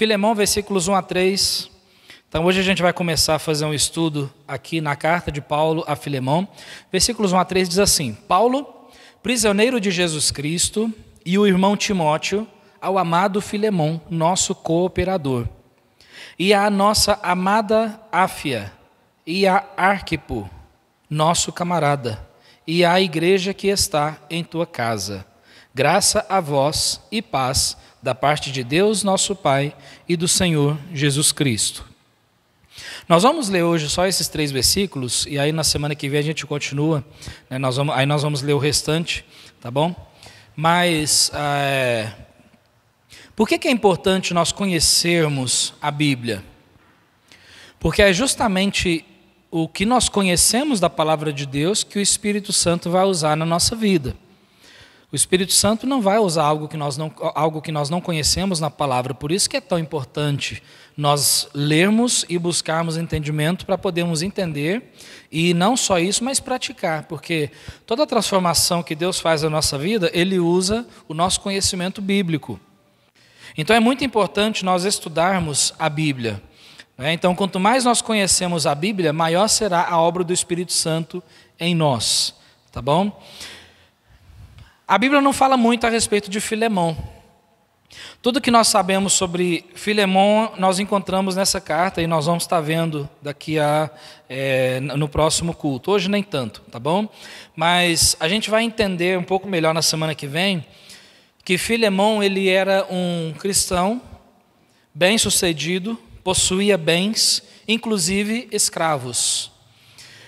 Filemão, versículos 1 a 3. Então, hoje a gente vai começar a fazer um estudo aqui na carta de Paulo a Filemão. Versículos 1 a 3 diz assim: Paulo, prisioneiro de Jesus Cristo, e o irmão Timóteo, ao amado Filemão, nosso cooperador, e à nossa amada Áfia, e a Arquipo, nosso camarada, e à igreja que está em tua casa. Graça a vós e paz da parte de Deus, nosso Pai, e do Senhor Jesus Cristo. Nós vamos ler hoje só esses três versículos, e aí na semana que vem a gente continua, né, nós vamos, aí nós vamos ler o restante, tá bom? Mas é, por que, que é importante nós conhecermos a Bíblia? Porque é justamente o que nós conhecemos da palavra de Deus que o Espírito Santo vai usar na nossa vida. O Espírito Santo não vai usar algo que nós não, algo que nós não conhecemos na palavra. Por isso que é tão importante nós lermos e buscarmos entendimento para podermos entender e não só isso, mas praticar, porque toda transformação que Deus faz na nossa vida, ele usa o nosso conhecimento bíblico. Então é muito importante nós estudarmos a Bíblia. Né? Então, quanto mais nós conhecemos a Bíblia, maior será a obra do Espírito Santo em nós. Tá bom? A Bíblia não fala muito a respeito de Filemão. Tudo que nós sabemos sobre Filemão, nós encontramos nessa carta e nós vamos estar vendo daqui a é, no próximo culto. Hoje nem tanto, tá bom? Mas a gente vai entender um pouco melhor na semana que vem que Filemão ele era um cristão bem sucedido, possuía bens, inclusive escravos.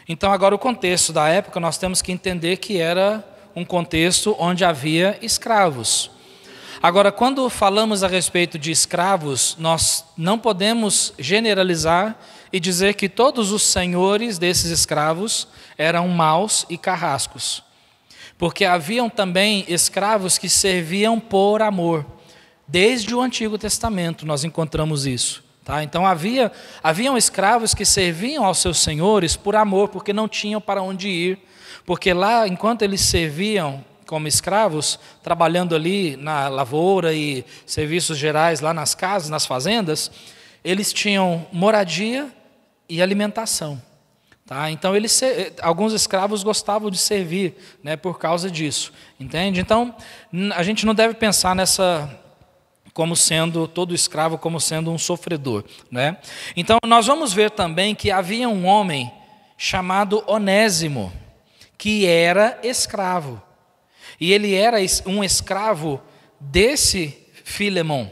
Então agora o contexto da época nós temos que entender que era um contexto onde havia escravos. Agora, quando falamos a respeito de escravos, nós não podemos generalizar e dizer que todos os senhores desses escravos eram maus e carrascos. Porque haviam também escravos que serviam por amor. Desde o Antigo Testamento nós encontramos isso. Tá? Então havia haviam escravos que serviam aos seus senhores por amor, porque não tinham para onde ir porque lá, enquanto eles serviam como escravos, trabalhando ali na lavoura e serviços gerais lá nas casas, nas fazendas, eles tinham moradia e alimentação. Tá? Então, eles, alguns escravos gostavam de servir né, por causa disso, entende? Então, a gente não deve pensar nessa como sendo todo escravo como sendo um sofredor, né? Então nós vamos ver também que havia um homem chamado Onésimo que era escravo. E ele era um escravo desse Filemon.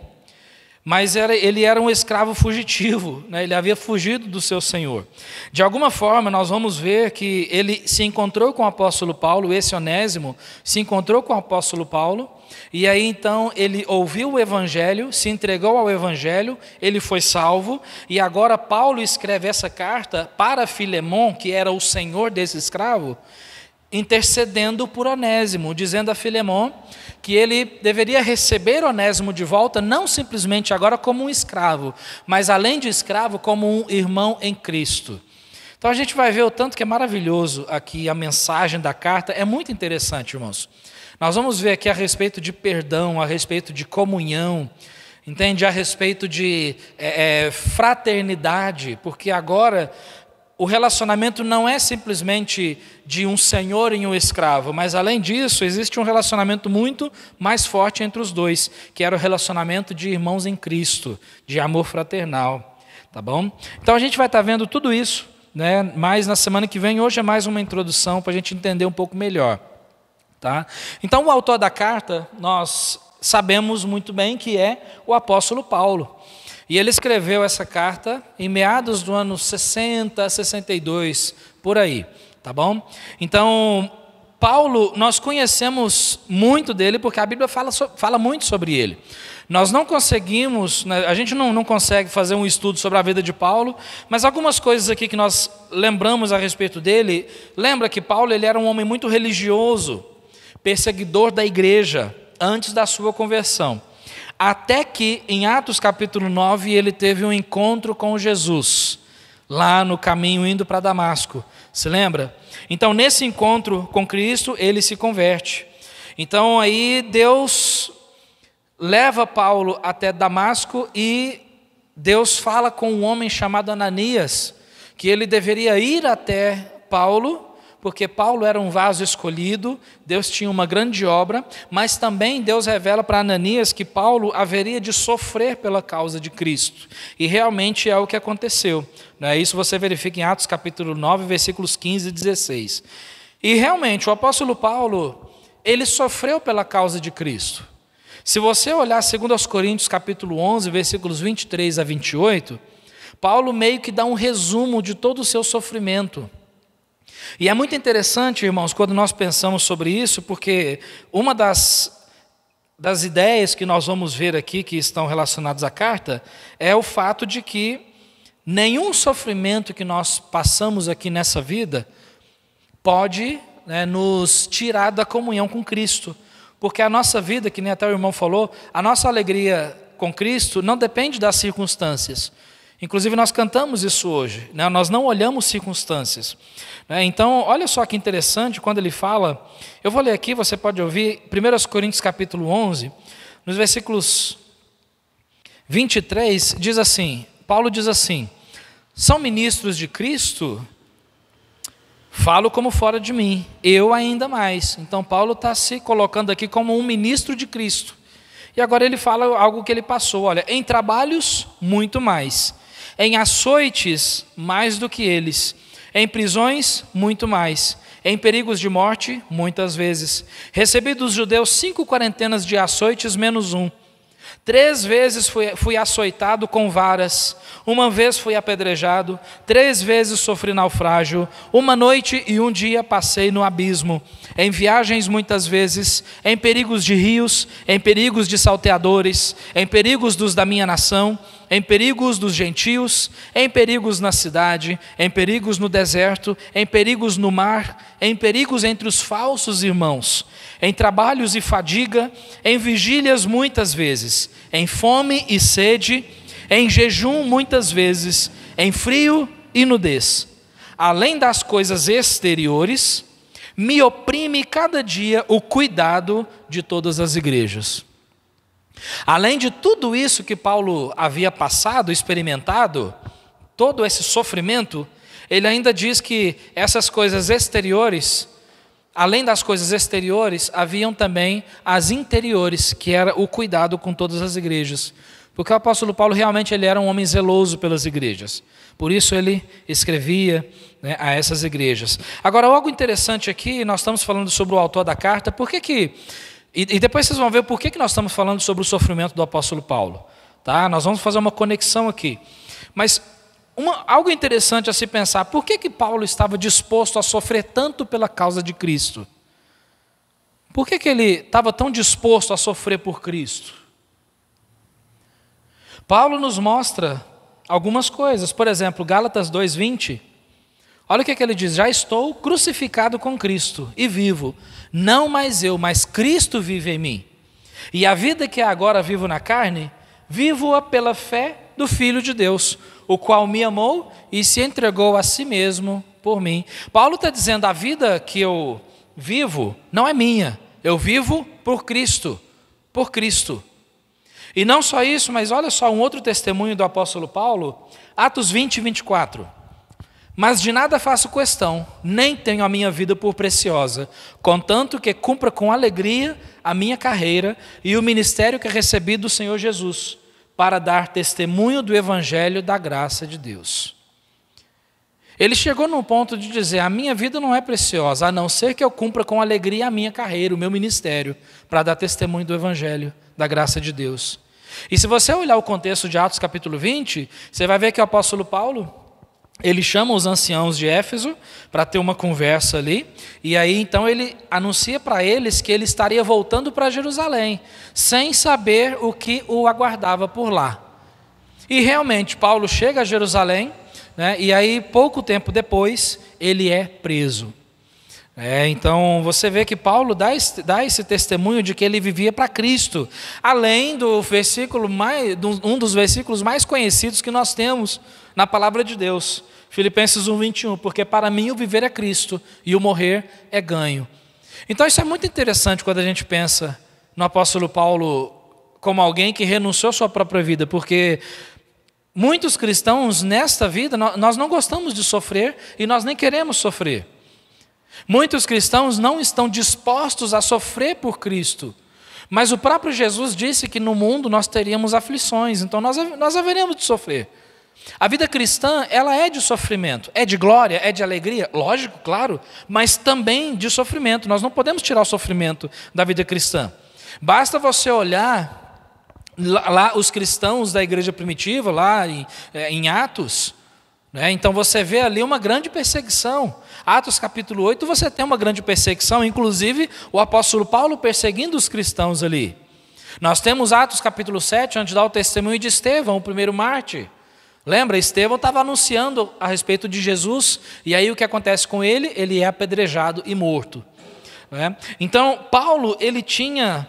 Mas era, ele era um escravo fugitivo, né? ele havia fugido do seu senhor. De alguma forma, nós vamos ver que ele se encontrou com o apóstolo Paulo, esse Onésimo se encontrou com o apóstolo Paulo, e aí então ele ouviu o evangelho, se entregou ao evangelho, ele foi salvo, e agora Paulo escreve essa carta para Filemon, que era o senhor desse escravo, intercedendo por Onésimo, dizendo a Filemão que ele deveria receber Onésimo de volta, não simplesmente agora como um escravo, mas além de escravo, como um irmão em Cristo. Então a gente vai ver o tanto que é maravilhoso aqui a mensagem da carta, é muito interessante, irmãos. Nós vamos ver aqui a respeito de perdão, a respeito de comunhão, entende? A respeito de é, é fraternidade, porque agora o relacionamento não é simplesmente de um senhor e um escravo, mas além disso, existe um relacionamento muito mais forte entre os dois, que era o relacionamento de irmãos em Cristo, de amor fraternal, tá bom? Então a gente vai estar tá vendo tudo isso, né? Mas na semana que vem, hoje é mais uma introdução para a gente entender um pouco melhor, tá? Então o autor da carta, nós sabemos muito bem que é o apóstolo Paulo. E ele escreveu essa carta em meados do ano 60, 62, por aí, tá bom? Então, Paulo, nós conhecemos muito dele, porque a Bíblia fala, fala muito sobre ele. Nós não conseguimos, né, a gente não, não consegue fazer um estudo sobre a vida de Paulo, mas algumas coisas aqui que nós lembramos a respeito dele. Lembra que Paulo ele era um homem muito religioso, perseguidor da igreja, antes da sua conversão até que em Atos capítulo 9 ele teve um encontro com Jesus, lá no caminho indo para Damasco. Se lembra? Então, nesse encontro com Cristo, ele se converte. Então, aí Deus leva Paulo até Damasco e Deus fala com um homem chamado Ananias que ele deveria ir até Paulo porque Paulo era um vaso escolhido, Deus tinha uma grande obra, mas também Deus revela para Ananias que Paulo haveria de sofrer pela causa de Cristo. E realmente é o que aconteceu. É isso você verifica em Atos capítulo 9, versículos 15 e 16. E realmente, o apóstolo Paulo, ele sofreu pela causa de Cristo. Se você olhar 2 Coríntios capítulo 11, versículos 23 a 28, Paulo meio que dá um resumo de todo o seu sofrimento. E é muito interessante, irmãos, quando nós pensamos sobre isso, porque uma das, das ideias que nós vamos ver aqui, que estão relacionadas à carta, é o fato de que nenhum sofrimento que nós passamos aqui nessa vida pode né, nos tirar da comunhão com Cristo. Porque a nossa vida, que nem até o irmão falou, a nossa alegria com Cristo não depende das circunstâncias. Inclusive, nós cantamos isso hoje, né? nós não olhamos circunstâncias. Né? Então, olha só que interessante quando ele fala, eu vou ler aqui, você pode ouvir, 1 Coríntios capítulo 11, nos versículos 23, diz assim, Paulo diz assim, são ministros de Cristo, falo como fora de mim, eu ainda mais. Então, Paulo está se colocando aqui como um ministro de Cristo. E agora ele fala algo que ele passou: olha, em trabalhos, muito mais em açoites mais do que eles, em prisões muito mais, em perigos de morte muitas vezes. Recebi dos judeus cinco quarentenas de açoites menos um. Três vezes fui, fui açoitado com varas, uma vez fui apedrejado, três vezes sofri naufrágio, uma noite e um dia passei no abismo, em viagens muitas vezes, em perigos de rios, em perigos de salteadores, em perigos dos da minha nação, em perigos dos gentios, em perigos na cidade, em perigos no deserto, em perigos no mar, em perigos entre os falsos irmãos, em trabalhos e fadiga, em vigílias muitas vezes, em fome e sede, em jejum muitas vezes, em frio e nudez. Além das coisas exteriores, me oprime cada dia o cuidado de todas as igrejas. Além de tudo isso que Paulo havia passado, experimentado, todo esse sofrimento, ele ainda diz que essas coisas exteriores, além das coisas exteriores, haviam também as interiores, que era o cuidado com todas as igrejas. Porque o apóstolo Paulo realmente ele era um homem zeloso pelas igrejas. Por isso ele escrevia né, a essas igrejas. Agora, algo interessante aqui, nós estamos falando sobre o autor da carta, por que, que e, e depois vocês vão ver por que, que nós estamos falando sobre o sofrimento do apóstolo Paulo. Tá? Nós vamos fazer uma conexão aqui. Mas uma, algo interessante a se pensar: por que, que Paulo estava disposto a sofrer tanto pela causa de Cristo? Por que, que ele estava tão disposto a sofrer por Cristo? Paulo nos mostra algumas coisas, por exemplo, Gálatas 2,20. Olha o que, que ele diz: Já estou crucificado com Cristo e vivo, não mais eu, mas Cristo vive em mim. E a vida que agora vivo na carne, vivo-a pela fé do Filho de Deus, o qual me amou e se entregou a si mesmo por mim. Paulo está dizendo: a vida que eu vivo não é minha, eu vivo por Cristo, por Cristo. E não só isso, mas olha só um outro testemunho do apóstolo Paulo, Atos 20, 24. Mas de nada faço questão, nem tenho a minha vida por preciosa, contanto que cumpra com alegria a minha carreira e o ministério que recebi do Senhor Jesus, para dar testemunho do Evangelho da graça de Deus. Ele chegou num ponto de dizer: a minha vida não é preciosa, a não ser que eu cumpra com alegria a minha carreira, o meu ministério, para dar testemunho do Evangelho, da graça de Deus. E se você olhar o contexto de Atos capítulo 20, você vai ver que o apóstolo Paulo ele chama os anciãos de Éfeso para ter uma conversa ali, e aí então ele anuncia para eles que ele estaria voltando para Jerusalém, sem saber o que o aguardava por lá. E realmente, Paulo chega a Jerusalém, né, e aí pouco tempo depois ele é preso. É, então você vê que Paulo dá esse, dá esse testemunho de que ele vivia para Cristo, além do versículo mais, um dos versículos mais conhecidos que nós temos na palavra de Deus. Filipenses 1:21, porque para mim o viver é Cristo e o morrer é ganho. Então isso é muito interessante quando a gente pensa no apóstolo Paulo como alguém que renunciou à sua própria vida, porque muitos cristãos nesta vida nós não gostamos de sofrer e nós nem queremos sofrer. Muitos cristãos não estão dispostos a sofrer por Cristo. Mas o próprio Jesus disse que no mundo nós teríamos aflições, então nós, nós haveremos de sofrer. A vida cristã, ela é de sofrimento, é de glória, é de alegria, lógico, claro, mas também de sofrimento. Nós não podemos tirar o sofrimento da vida cristã. Basta você olhar lá os cristãos da igreja primitiva, lá em, é, em Atos, né? então você vê ali uma grande perseguição. Atos capítulo 8, você tem uma grande perseguição, inclusive o apóstolo Paulo perseguindo os cristãos ali. Nós temos Atos capítulo 7, onde dá o testemunho de Estevão, o primeiro mártir. Lembra? Estevão estava anunciando a respeito de Jesus, e aí o que acontece com ele? Ele é apedrejado e morto. Né? Então, Paulo, ele tinha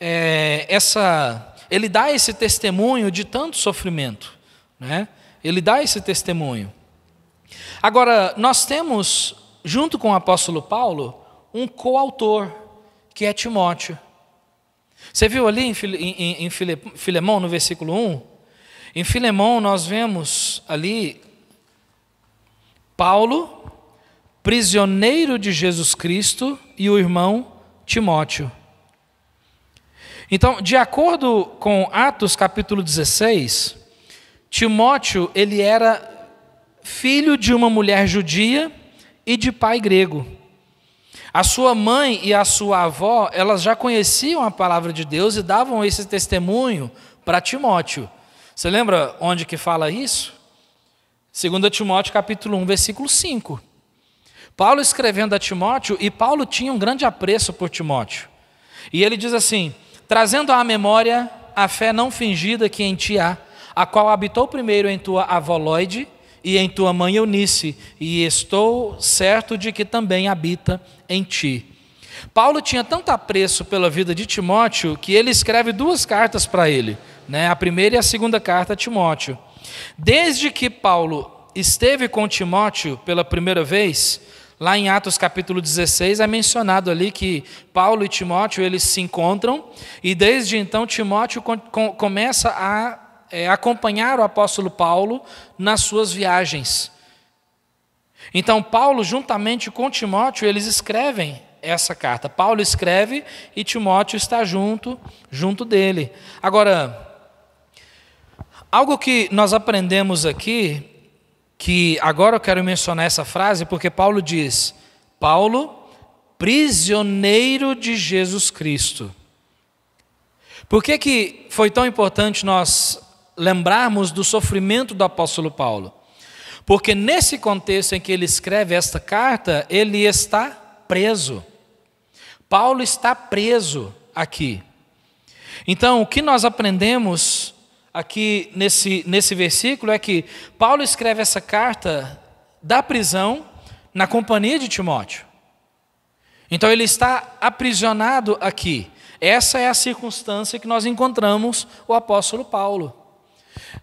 é, essa. Ele dá esse testemunho de tanto sofrimento. Né? Ele dá esse testemunho. Agora, nós temos, junto com o apóstolo Paulo, um coautor, que é Timóteo. Você viu ali em, em, em Filemão, no versículo 1? Em Filemão, nós vemos ali Paulo, prisioneiro de Jesus Cristo, e o irmão Timóteo. Então, de acordo com Atos capítulo 16, Timóteo, ele era filho de uma mulher judia e de pai grego. A sua mãe e a sua avó, elas já conheciam a palavra de Deus e davam esse testemunho para Timóteo. Você lembra onde que fala isso? 2 Timóteo capítulo 1, versículo 5. Paulo escrevendo a Timóteo, e Paulo tinha um grande apreço por Timóteo. E ele diz assim: trazendo à memória a fé não fingida que em ti há, a qual habitou primeiro em tua avó e em tua mãe Eunice, e estou certo de que também habita em ti. Paulo tinha tanto apreço pela vida de Timóteo que ele escreve duas cartas para ele né, a primeira e a segunda carta a Timóteo. Desde que Paulo esteve com Timóteo pela primeira vez, lá em Atos capítulo 16 é mencionado ali que Paulo e Timóteo eles se encontram e desde então Timóteo com, começa a é, acompanhar o apóstolo Paulo nas suas viagens. Então Paulo juntamente com Timóteo eles escrevem essa carta. Paulo escreve e Timóteo está junto junto dele. Agora Algo que nós aprendemos aqui, que agora eu quero mencionar essa frase, porque Paulo diz: Paulo, prisioneiro de Jesus Cristo. Por que, que foi tão importante nós lembrarmos do sofrimento do apóstolo Paulo? Porque nesse contexto em que ele escreve esta carta, ele está preso. Paulo está preso aqui. Então, o que nós aprendemos aqui nesse, nesse versículo é que Paulo escreve essa carta da prisão na companhia de Timóteo. Então ele está aprisionado aqui. Essa é a circunstância que nós encontramos o apóstolo Paulo.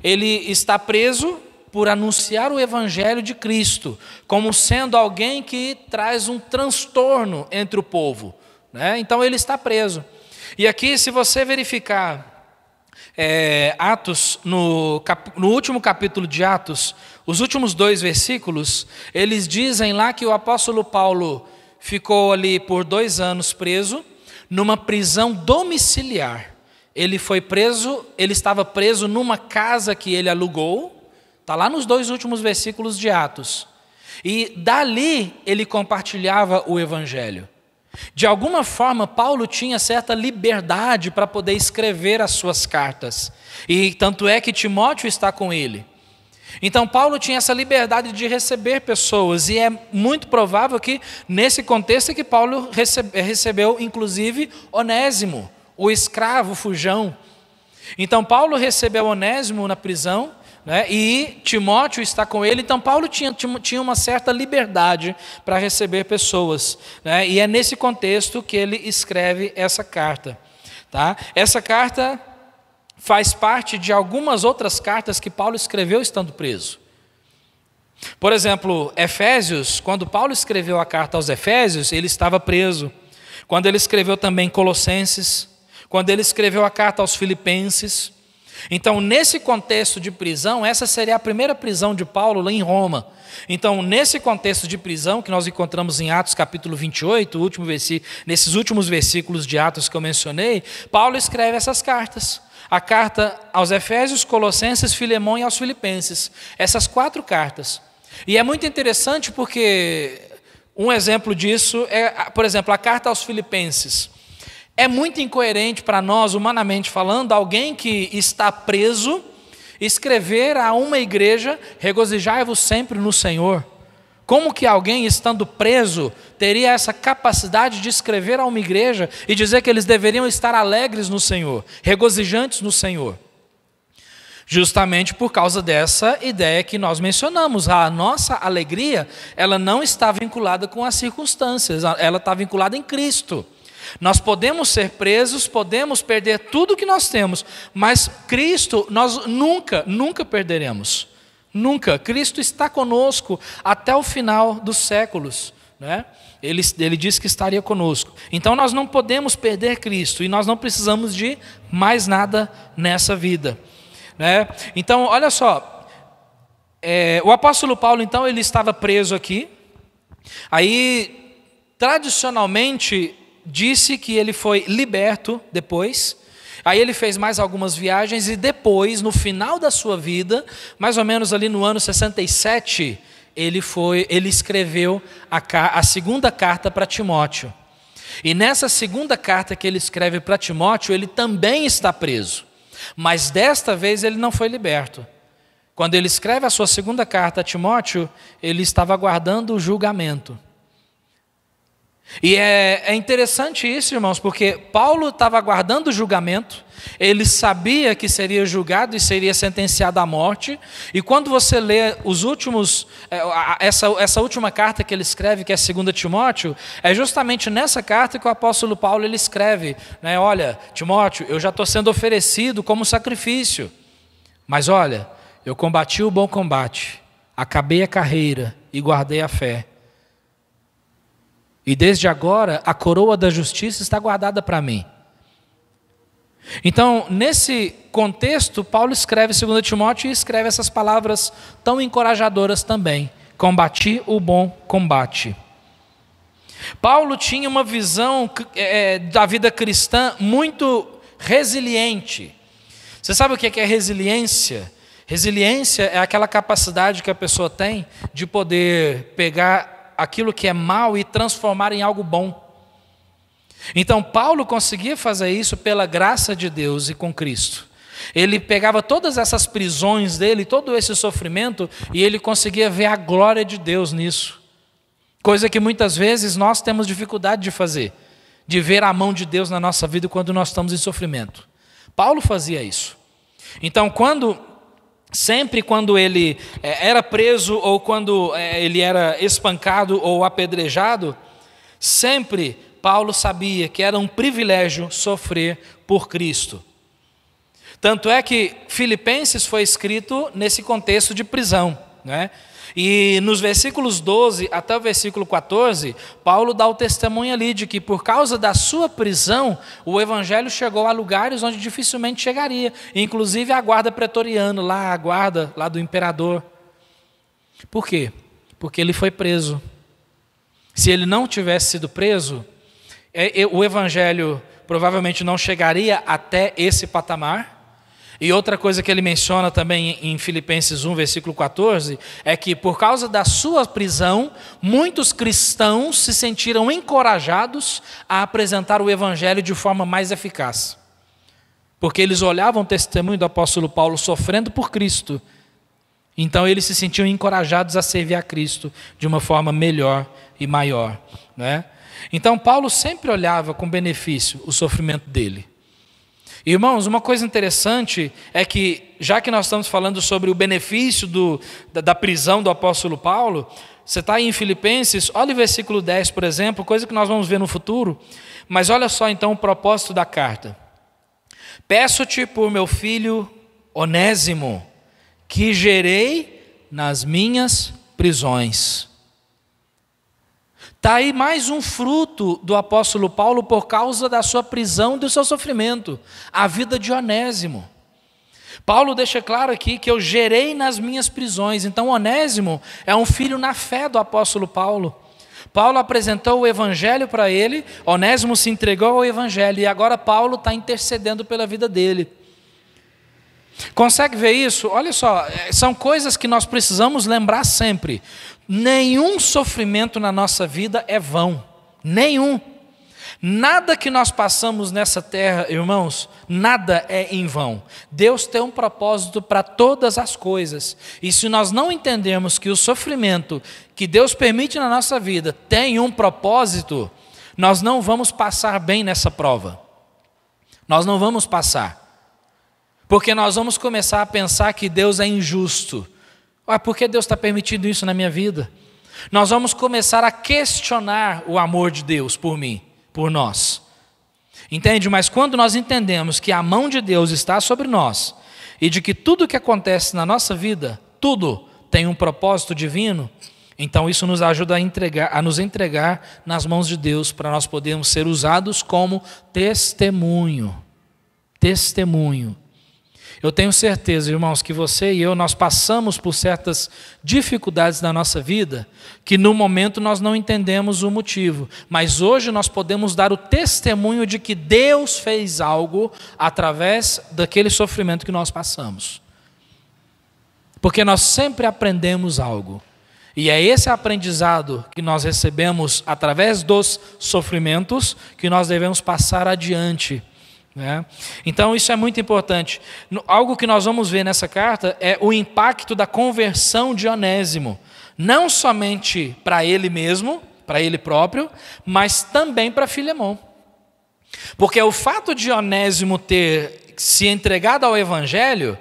Ele está preso por anunciar o evangelho de Cristo, como sendo alguém que traz um transtorno entre o povo. Né? Então ele está preso. E aqui, se você verificar é, Atos, no, cap, no último capítulo de Atos, os últimos dois versículos, eles dizem lá que o apóstolo Paulo ficou ali por dois anos preso, numa prisão domiciliar. Ele foi preso, ele estava preso numa casa que ele alugou, está lá nos dois últimos versículos de Atos. E dali ele compartilhava o evangelho. De alguma forma, Paulo tinha certa liberdade para poder escrever as suas cartas, e tanto é que Timóteo está com ele. Então, Paulo tinha essa liberdade de receber pessoas, e é muito provável que, nesse contexto, é que Paulo recebe, recebeu, inclusive, Onésimo, o escravo fujão. Então, Paulo recebeu Onésimo na prisão, né? E Timóteo está com ele, então Paulo tinha, tinha uma certa liberdade para receber pessoas. Né? E é nesse contexto que ele escreve essa carta. Tá? Essa carta faz parte de algumas outras cartas que Paulo escreveu estando preso. Por exemplo, Efésios, quando Paulo escreveu a carta aos Efésios, ele estava preso. Quando ele escreveu também Colossenses, quando ele escreveu a carta aos Filipenses. Então, nesse contexto de prisão, essa seria a primeira prisão de Paulo lá em Roma. Então, nesse contexto de prisão que nós encontramos em Atos capítulo 28, último versículo, nesses últimos versículos de Atos que eu mencionei, Paulo escreve essas cartas. A carta aos Efésios, Colossenses, Filemão e aos Filipenses. Essas quatro cartas. E é muito interessante porque um exemplo disso é, por exemplo, a carta aos Filipenses. É muito incoerente para nós, humanamente falando, alguém que está preso escrever a uma igreja: regozijai-vos sempre no Senhor. Como que alguém estando preso teria essa capacidade de escrever a uma igreja e dizer que eles deveriam estar alegres no Senhor, regozijantes no Senhor? Justamente por causa dessa ideia que nós mencionamos, a nossa alegria, ela não está vinculada com as circunstâncias, ela está vinculada em Cristo. Nós podemos ser presos, podemos perder tudo que nós temos, mas Cristo nós nunca, nunca perderemos. Nunca. Cristo está conosco até o final dos séculos. Né? Ele, ele disse que estaria conosco. Então nós não podemos perder Cristo e nós não precisamos de mais nada nessa vida. Né? Então, olha só. É, o apóstolo Paulo, então, ele estava preso aqui. Aí, tradicionalmente, disse que ele foi liberto depois. Aí ele fez mais algumas viagens e depois, no final da sua vida, mais ou menos ali no ano 67, ele foi, ele escreveu a, a segunda carta para Timóteo. E nessa segunda carta que ele escreve para Timóteo, ele também está preso. Mas desta vez ele não foi liberto. Quando ele escreve a sua segunda carta a Timóteo, ele estava aguardando o julgamento. E é, é interessante isso, irmãos, porque Paulo estava aguardando o julgamento, ele sabia que seria julgado e seria sentenciado à morte. E quando você lê os últimos, é, essa, essa última carta que ele escreve, que é 2 Timóteo, é justamente nessa carta que o apóstolo Paulo ele escreve: né, Olha, Timóteo, eu já estou sendo oferecido como sacrifício, mas olha, eu combati o bom combate, acabei a carreira e guardei a fé. E desde agora a coroa da justiça está guardada para mim. Então, nesse contexto, Paulo escreve 2 Timóteo e escreve essas palavras tão encorajadoras também: combati o bom combate. Paulo tinha uma visão é, é da vida cristã muito resiliente. Você sabe o é que é resiliência? Resiliência é aquela capacidade que a pessoa tem de poder pegar aquilo que é mal e transformar em algo bom. Então, Paulo conseguia fazer isso pela graça de Deus e com Cristo. Ele pegava todas essas prisões dele, todo esse sofrimento, e ele conseguia ver a glória de Deus nisso. Coisa que muitas vezes nós temos dificuldade de fazer, de ver a mão de Deus na nossa vida quando nós estamos em sofrimento. Paulo fazia isso. Então, quando Sempre quando ele eh, era preso ou quando eh, ele era espancado ou apedrejado, sempre Paulo sabia que era um privilégio sofrer por Cristo. Tanto é que Filipenses foi escrito nesse contexto de prisão. Né? E nos versículos 12 até o versículo 14, Paulo dá o testemunho ali de que por causa da sua prisão, o evangelho chegou a lugares onde dificilmente chegaria, inclusive a guarda pretoriana, lá a guarda lá do imperador. Por quê? Porque ele foi preso. Se ele não tivesse sido preso, é, é, o evangelho provavelmente não chegaria até esse patamar e outra coisa que ele menciona também em Filipenses 1, versículo 14, é que por causa da sua prisão, muitos cristãos se sentiram encorajados a apresentar o evangelho de forma mais eficaz. Porque eles olhavam o testemunho do apóstolo Paulo sofrendo por Cristo. Então eles se sentiam encorajados a servir a Cristo de uma forma melhor e maior, né? Então Paulo sempre olhava com benefício o sofrimento dele. Irmãos, uma coisa interessante é que, já que nós estamos falando sobre o benefício do, da, da prisão do apóstolo Paulo, você está em Filipenses, olha o versículo 10, por exemplo, coisa que nós vamos ver no futuro, mas olha só então o propósito da carta. Peço-te por meu filho Onésimo, que gerei nas minhas prisões Está aí mais um fruto do apóstolo Paulo por causa da sua prisão e do seu sofrimento, a vida de Onésimo. Paulo deixa claro aqui que eu gerei nas minhas prisões, então Onésimo é um filho na fé do apóstolo Paulo. Paulo apresentou o evangelho para ele, Onésimo se entregou ao evangelho e agora Paulo está intercedendo pela vida dele. Consegue ver isso? Olha só, é, são coisas que nós precisamos lembrar sempre nenhum sofrimento na nossa vida é vão, nenhum. Nada que nós passamos nessa terra, irmãos, nada é em vão. Deus tem um propósito para todas as coisas. E se nós não entendemos que o sofrimento que Deus permite na nossa vida tem um propósito, nós não vamos passar bem nessa prova. Nós não vamos passar. Porque nós vamos começar a pensar que Deus é injusto ah, por que Deus está permitindo isso na minha vida? Nós vamos começar a questionar o amor de Deus por mim, por nós. Entende? Mas quando nós entendemos que a mão de Deus está sobre nós e de que tudo que acontece na nossa vida, tudo tem um propósito divino, então isso nos ajuda a, entregar, a nos entregar nas mãos de Deus para nós podermos ser usados como testemunho. Testemunho. Eu tenho certeza, irmãos, que você e eu nós passamos por certas dificuldades da nossa vida, que no momento nós não entendemos o motivo, mas hoje nós podemos dar o testemunho de que Deus fez algo através daquele sofrimento que nós passamos. Porque nós sempre aprendemos algo. E é esse aprendizado que nós recebemos através dos sofrimentos que nós devemos passar adiante né? Então, isso é muito importante. Algo que nós vamos ver nessa carta é o impacto da conversão de Onésimo, não somente para ele mesmo, para ele próprio, mas também para Filemão. Porque o fato de Onésimo ter se entregado ao Evangelho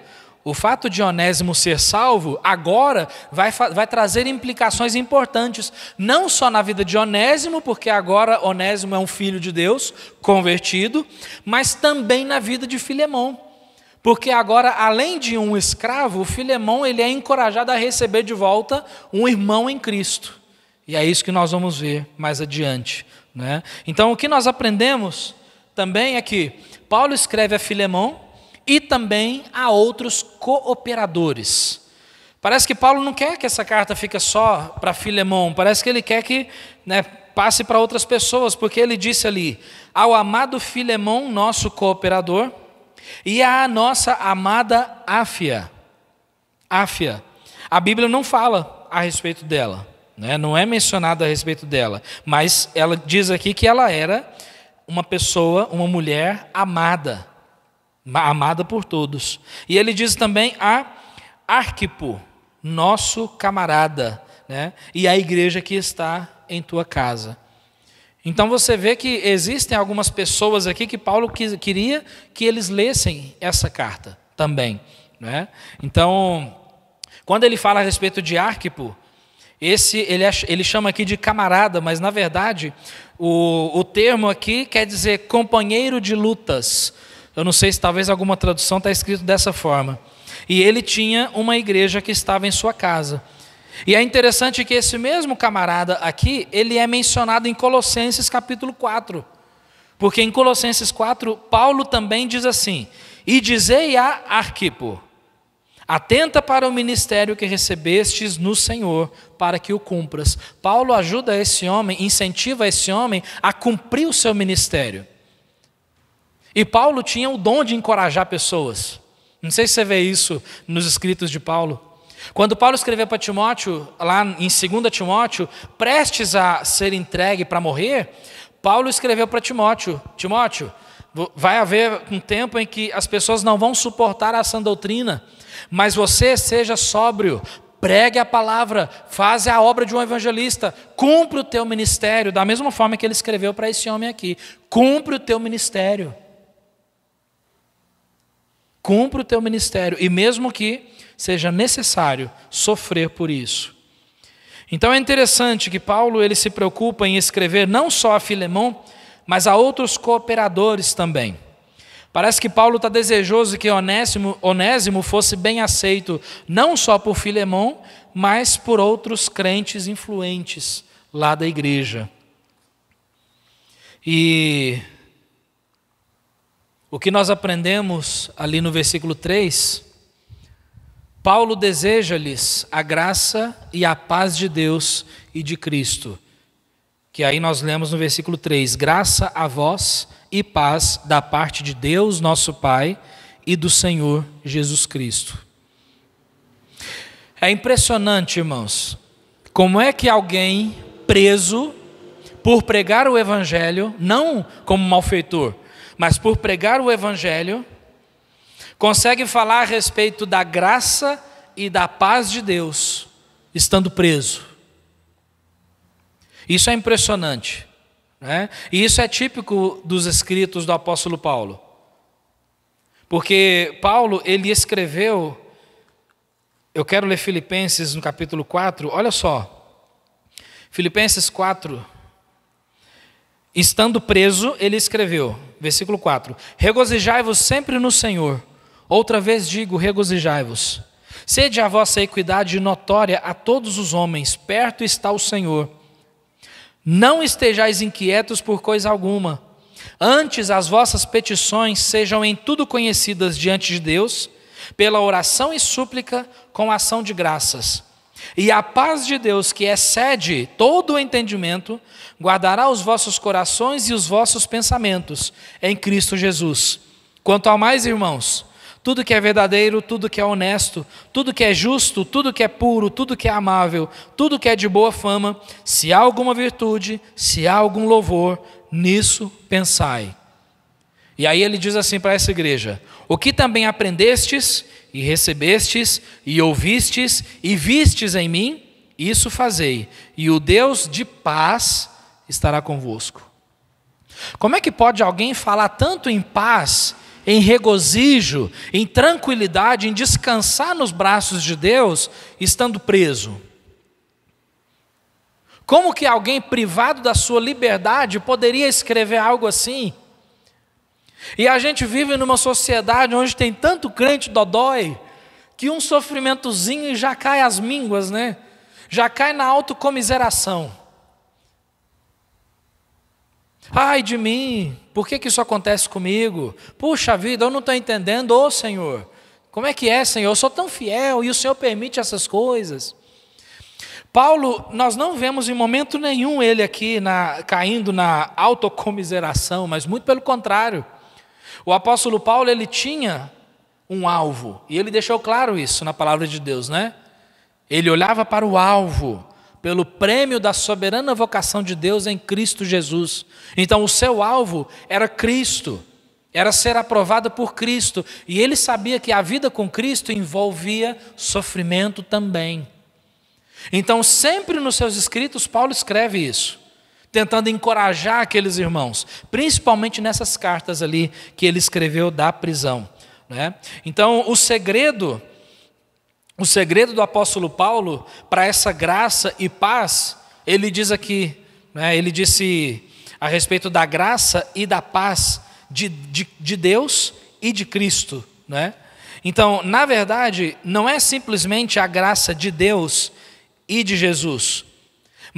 o fato de Onésimo ser salvo agora vai, vai trazer implicações importantes, não só na vida de Onésimo, porque agora Onésimo é um filho de Deus, convertido, mas também na vida de Filemão. Porque agora, além de um escravo, Filemão ele é encorajado a receber de volta um irmão em Cristo. E é isso que nós vamos ver mais adiante. Né? Então, o que nós aprendemos também é que Paulo escreve a Filemão, e também a outros cooperadores. Parece que Paulo não quer que essa carta fique só para Filemão, parece que ele quer que né, passe para outras pessoas, porque ele disse ali: ao amado Filemão, nosso cooperador, e à nossa amada Áfia. Áfia. A Bíblia não fala a respeito dela, né? não é mencionada a respeito dela, mas ela diz aqui que ela era uma pessoa, uma mulher amada amada por todos. E ele diz também a Arquipo, nosso camarada, né? e a igreja que está em tua casa. Então você vê que existem algumas pessoas aqui que Paulo queria que eles lessem essa carta também. Né? Então, quando ele fala a respeito de Arquipo, esse ele, ele chama aqui de camarada, mas na verdade o, o termo aqui quer dizer companheiro de lutas, eu não sei se talvez alguma tradução está escrito dessa forma. E ele tinha uma igreja que estava em sua casa. E é interessante que esse mesmo camarada aqui, ele é mencionado em Colossenses capítulo 4. Porque em Colossenses 4, Paulo também diz assim: E dizei a Arquipo, atenta para o ministério que recebestes no Senhor, para que o cumpras. Paulo ajuda esse homem, incentiva esse homem a cumprir o seu ministério. E Paulo tinha o dom de encorajar pessoas. Não sei se você vê isso nos escritos de Paulo. Quando Paulo escreveu para Timóteo, lá em 2 Timóteo, prestes a ser entregue para morrer, Paulo escreveu para Timóteo: Timóteo, vai haver um tempo em que as pessoas não vão suportar a sã doutrina, mas você seja sóbrio, pregue a palavra, faz a obra de um evangelista, cumpre o teu ministério, da mesma forma que ele escreveu para esse homem aqui: cumpre o teu ministério cumpre o teu ministério, e mesmo que seja necessário sofrer por isso. Então é interessante que Paulo ele se preocupa em escrever não só a Filemão, mas a outros cooperadores também. Parece que Paulo está desejoso que Onésimo, Onésimo fosse bem aceito, não só por Filemão, mas por outros crentes influentes lá da igreja. E o que nós aprendemos ali no versículo 3, Paulo deseja-lhes a graça e a paz de Deus e de Cristo. Que aí nós lemos no versículo 3: graça a vós e paz da parte de Deus, nosso Pai, e do Senhor Jesus Cristo. É impressionante, irmãos, como é que alguém preso por pregar o Evangelho, não como malfeitor, mas por pregar o Evangelho, consegue falar a respeito da graça e da paz de Deus estando preso. Isso é impressionante. Né? E isso é típico dos escritos do apóstolo Paulo. Porque Paulo, ele escreveu, eu quero ler Filipenses no capítulo 4, olha só. Filipenses 4, estando preso, ele escreveu: versículo 4: Regozijai-vos sempre no Senhor. Outra vez digo: regozijai-vos. Sede a vossa equidade notória a todos os homens, perto está o Senhor. Não estejais inquietos por coisa alguma, antes as vossas petições sejam em tudo conhecidas diante de Deus, pela oração e súplica com ação de graças e a paz de Deus, que excede todo o entendimento, guardará os vossos corações e os vossos pensamentos em Cristo Jesus. Quanto ao mais, irmãos, tudo que é verdadeiro, tudo que é honesto, tudo que é justo, tudo que é puro, tudo que é amável, tudo que é de boa fama, se há alguma virtude, se há algum louvor, nisso pensai. E aí ele diz assim para essa igreja: o que também aprendestes e recebestes e ouvistes e vistes em mim, isso fazei, e o Deus de paz estará convosco. Como é que pode alguém falar tanto em paz, em regozijo, em tranquilidade, em descansar nos braços de Deus, estando preso? Como que alguém privado da sua liberdade poderia escrever algo assim? E a gente vive numa sociedade onde tem tanto crente dodói que um sofrimentozinho já cai as mínguas, né? Já cai na autocomiseração. Ai de mim, por que, que isso acontece comigo? Puxa vida, eu não estou entendendo, ô Senhor. Como é que é, Senhor? Eu sou tão fiel e o Senhor permite essas coisas. Paulo, nós não vemos em momento nenhum ele aqui na, caindo na autocomiseração, mas muito pelo contrário. O apóstolo Paulo ele tinha um alvo e ele deixou claro isso na palavra de Deus, né? Ele olhava para o alvo pelo prêmio da soberana vocação de Deus em Cristo Jesus. Então o seu alvo era Cristo, era ser aprovado por Cristo e ele sabia que a vida com Cristo envolvia sofrimento também. Então sempre nos seus escritos Paulo escreve isso tentando encorajar aqueles irmãos, principalmente nessas cartas ali que ele escreveu da prisão. Né? Então, o segredo, o segredo do apóstolo Paulo para essa graça e paz, ele diz aqui, né? ele disse a respeito da graça e da paz de, de, de Deus e de Cristo. Né? Então, na verdade, não é simplesmente a graça de Deus e de Jesus,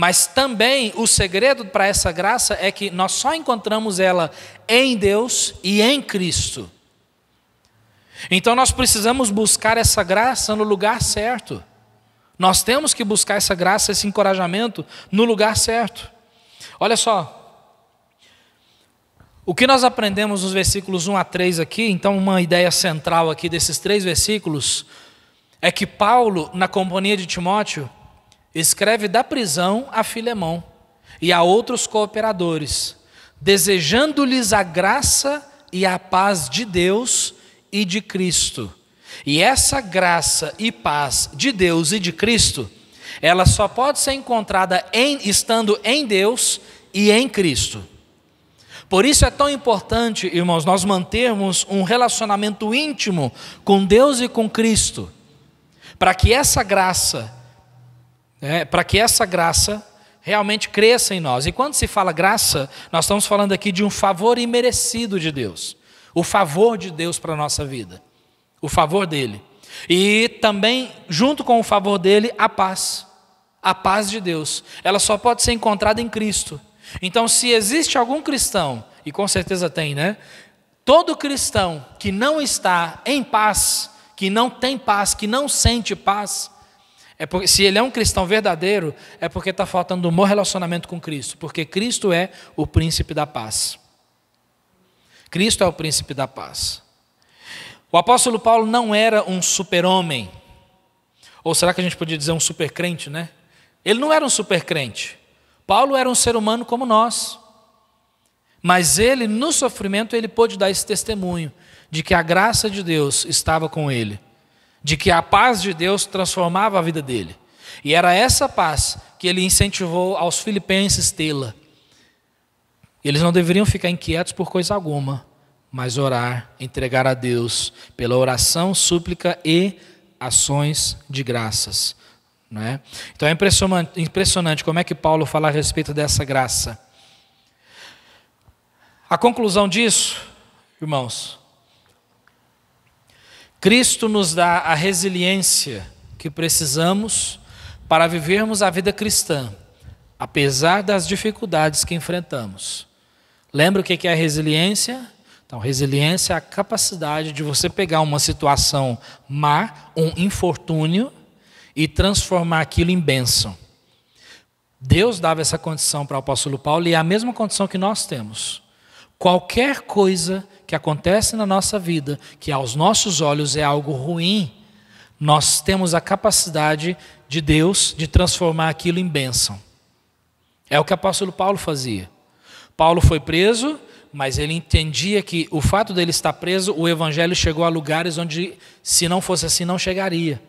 mas também o segredo para essa graça é que nós só encontramos ela em Deus e em Cristo. Então nós precisamos buscar essa graça no lugar certo. Nós temos que buscar essa graça, esse encorajamento no lugar certo. Olha só. O que nós aprendemos nos versículos 1 a 3 aqui, então uma ideia central aqui desses três versículos, é que Paulo, na companhia de Timóteo, escreve da prisão a Filemão e a outros cooperadores, desejando-lhes a graça e a paz de Deus e de Cristo. E essa graça e paz de Deus e de Cristo, ela só pode ser encontrada em, estando em Deus e em Cristo. Por isso é tão importante, irmãos, nós mantermos um relacionamento íntimo com Deus e com Cristo, para que essa graça né, para que essa graça realmente cresça em nós. E quando se fala graça, nós estamos falando aqui de um favor imerecido de Deus, o favor de Deus para a nossa vida, o favor dele. E também, junto com o favor dele, a paz. A paz de Deus. Ela só pode ser encontrada em Cristo. Então, se existe algum cristão, e com certeza tem, né? Todo cristão que não está em paz, que não tem paz, que não sente paz, é porque, se ele é um cristão verdadeiro, é porque está faltando um bom relacionamento com Cristo, porque Cristo é o príncipe da paz. Cristo é o príncipe da paz. O apóstolo Paulo não era um super-homem. Ou será que a gente podia dizer um super-crente, né? Ele não era um super-crente. Paulo era um ser humano como nós. Mas ele, no sofrimento, ele pôde dar esse testemunho de que a graça de Deus estava com ele de que a paz de Deus transformava a vida dele. E era essa paz que ele incentivou aos filipenses tê-la. Eles não deveriam ficar inquietos por coisa alguma, mas orar, entregar a Deus pela oração, súplica e ações de graças. Não é? Então é impressionante, impressionante como é que Paulo fala a respeito dessa graça. A conclusão disso, irmãos, Cristo nos dá a resiliência que precisamos para vivermos a vida cristã, apesar das dificuldades que enfrentamos. Lembra o que é a resiliência? Então, resiliência é a capacidade de você pegar uma situação má, um infortúnio, e transformar aquilo em bênção. Deus dava essa condição para o apóstolo Paulo e é a mesma condição que nós temos. Qualquer coisa que acontece na nossa vida, que aos nossos olhos é algo ruim, nós temos a capacidade de Deus de transformar aquilo em bênção. É o que o apóstolo Paulo fazia. Paulo foi preso, mas ele entendia que o fato dele estar preso, o evangelho chegou a lugares onde, se não fosse assim, não chegaria.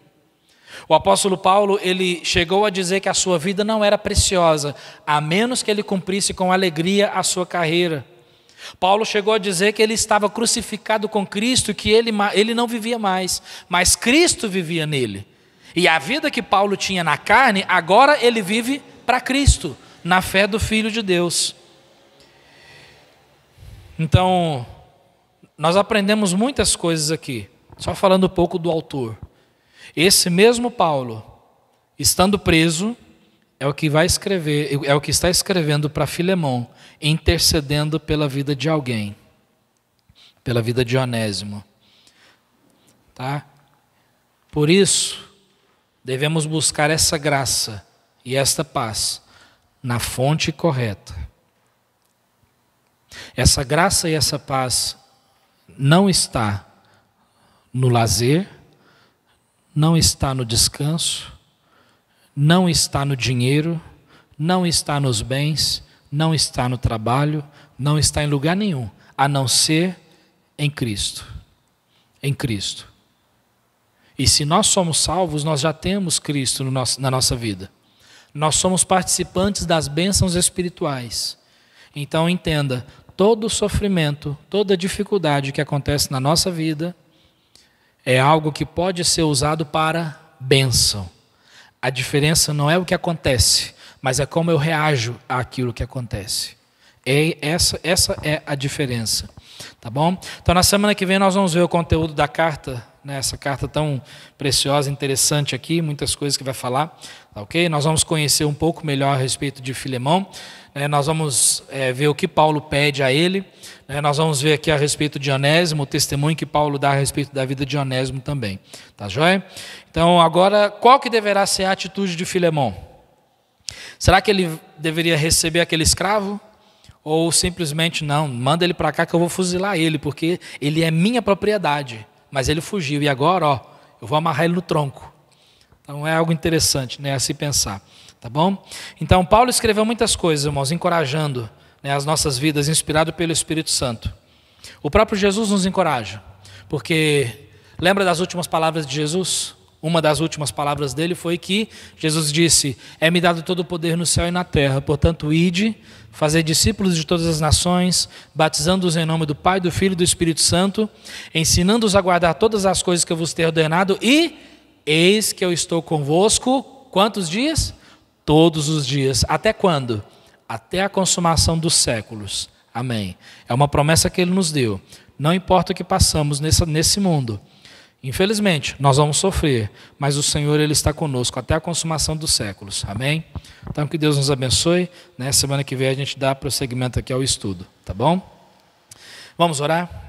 O apóstolo Paulo, ele chegou a dizer que a sua vida não era preciosa, a menos que ele cumprisse com alegria a sua carreira. Paulo chegou a dizer que ele estava crucificado com Cristo, que ele, ele não vivia mais, mas Cristo vivia nele. E a vida que Paulo tinha na carne, agora ele vive para Cristo, na fé do Filho de Deus. Então, nós aprendemos muitas coisas aqui, só falando um pouco do autor. Esse mesmo Paulo, estando preso, é o que vai escrever, é o que está escrevendo para Filemão, intercedendo pela vida de alguém, pela vida de Onésimo. Tá? Por isso, devemos buscar essa graça e esta paz na fonte correta. Essa graça e essa paz não está no lazer, não está no descanso, não está no dinheiro, não está nos bens, não está no trabalho, não está em lugar nenhum, a não ser em Cristo. Em Cristo. E se nós somos salvos, nós já temos Cristo no nosso, na nossa vida. Nós somos participantes das bênçãos espirituais. Então entenda: todo sofrimento, toda dificuldade que acontece na nossa vida é algo que pode ser usado para bênção a diferença não é o que acontece, mas é como eu reajo àquilo que acontece. É essa, essa é a diferença. Tá bom? Então, na semana que vem, nós vamos ver o conteúdo da carta, né, essa carta tão preciosa, interessante aqui, muitas coisas que vai falar. Tá ok? Nós vamos conhecer um pouco melhor a respeito de Filemão. Né? nós vamos é, ver o que Paulo pede a ele. Né? nós vamos ver aqui a respeito de Onésimo, o testemunho que Paulo dá a respeito da vida de Onésimo também. Tá joia? Então, agora, qual que deverá ser a atitude de Filemão? Será que ele deveria receber aquele escravo? Ou simplesmente, não, manda ele para cá que eu vou fuzilar ele, porque ele é minha propriedade. Mas ele fugiu, e agora, ó, eu vou amarrar ele no tronco. Então, é algo interessante, né, a se pensar. Tá bom? Então, Paulo escreveu muitas coisas, irmãos, encorajando né, as nossas vidas, inspirado pelo Espírito Santo. O próprio Jesus nos encoraja, porque lembra das últimas palavras de Jesus? Uma das últimas palavras dele foi que Jesus disse: É-me dado todo o poder no céu e na terra, portanto, ide, fazer discípulos de todas as nações, batizando-os em nome do Pai, do Filho e do Espírito Santo, ensinando-os a guardar todas as coisas que eu vos tenho ordenado, e eis que eu estou convosco quantos dias? Todos os dias. Até quando? Até a consumação dos séculos. Amém. É uma promessa que ele nos deu. Não importa o que passamos nesse, nesse mundo. Infelizmente, nós vamos sofrer, mas o Senhor ele está conosco até a consumação dos séculos. Amém? Então que Deus nos abençoe. Né? Semana que vem a gente dá prosseguimento aqui ao estudo, tá bom? Vamos orar?